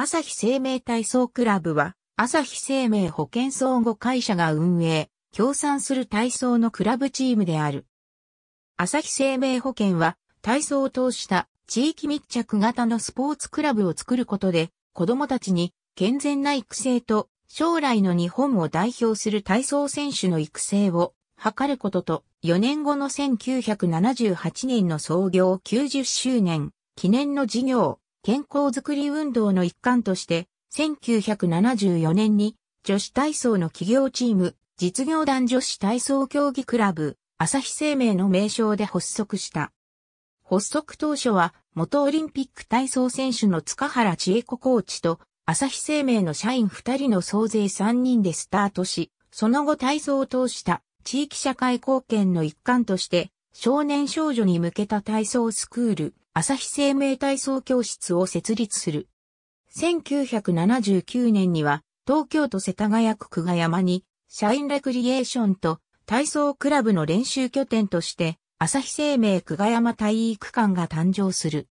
朝日生命体操クラブは、朝日生命保険相互会社が運営、協賛する体操のクラブチームである。朝日生命保険は、体操を通した地域密着型のスポーツクラブを作ることで、子供たちに健全な育成と将来の日本を代表する体操選手の育成を図ることと、4年後の1978年の創業90周年記念の事業、健康づくり運動の一環として、1974年に女子体操の企業チーム、実業団女子体操競技クラブ、朝日生命の名称で発足した。発足当初は、元オリンピック体操選手の塚原千恵子コーチと、朝日生命の社員2人の総勢3人でスタートし、その後体操を通した地域社会貢献の一環として、少年少女に向けた体操スクール、朝日生命体操教室を設立する。1979年には、東京都世田谷区久我山に、社員レクリエーションと体操クラブの練習拠点として、朝日生命久我山体育館が誕生する。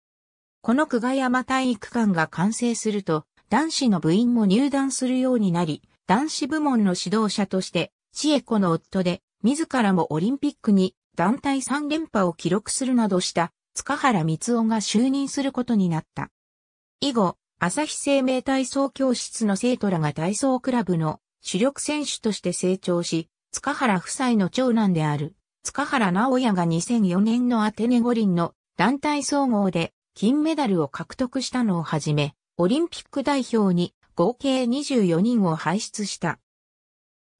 この久我山体育館が完成すると、男子の部員も入団するようになり、男子部門の指導者として、千恵子の夫で、自らもオリンピックに団体3連覇を記録するなどした塚原光雄が就任することになった。以後、朝日生命体操教室の生徒らが体操クラブの主力選手として成長し、塚原夫妻の長男である、塚原直也が2004年のアテネ五輪の団体総合で金メダルを獲得したのをはじめ、オリンピック代表に合計24人を輩出した。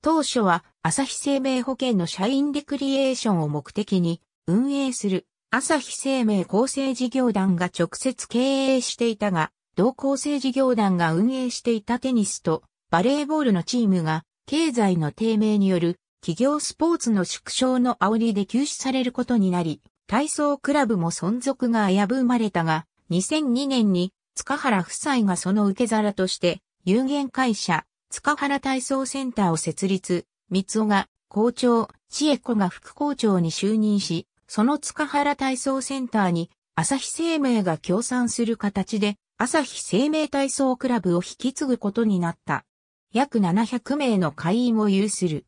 当初は朝日生命保険の社員レクリエーションを目的に運営する朝日生命厚生事業団が直接経営していたが、同厚生事業団が運営していたテニスとバレーボールのチームが経済の低迷による企業スポーツの縮小の煽りで休止されることになり、体操クラブも存続が危ぶまれたが、2002年に塚原夫妻がその受け皿として有限会社塚原体操センターを設立、三尾が校長、千恵子が副校長に就任し、その塚原体操センターに、朝日生命が協賛する形で、朝日生命体操クラブを引き継ぐことになった。約700名の会員を有する。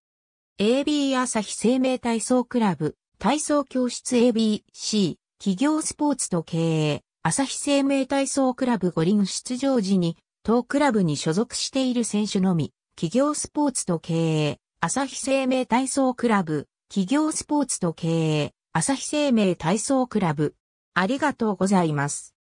AB 朝日生命体操クラブ、体操教室 ABC、企業スポーツと経営、朝日生命体操クラブ五輪出場時に、当クラブに所属している選手のみ、企業スポーツと経営、朝日生命体操クラブ、企業スポーツと経営、朝日生命体操クラブ。ありがとうございます。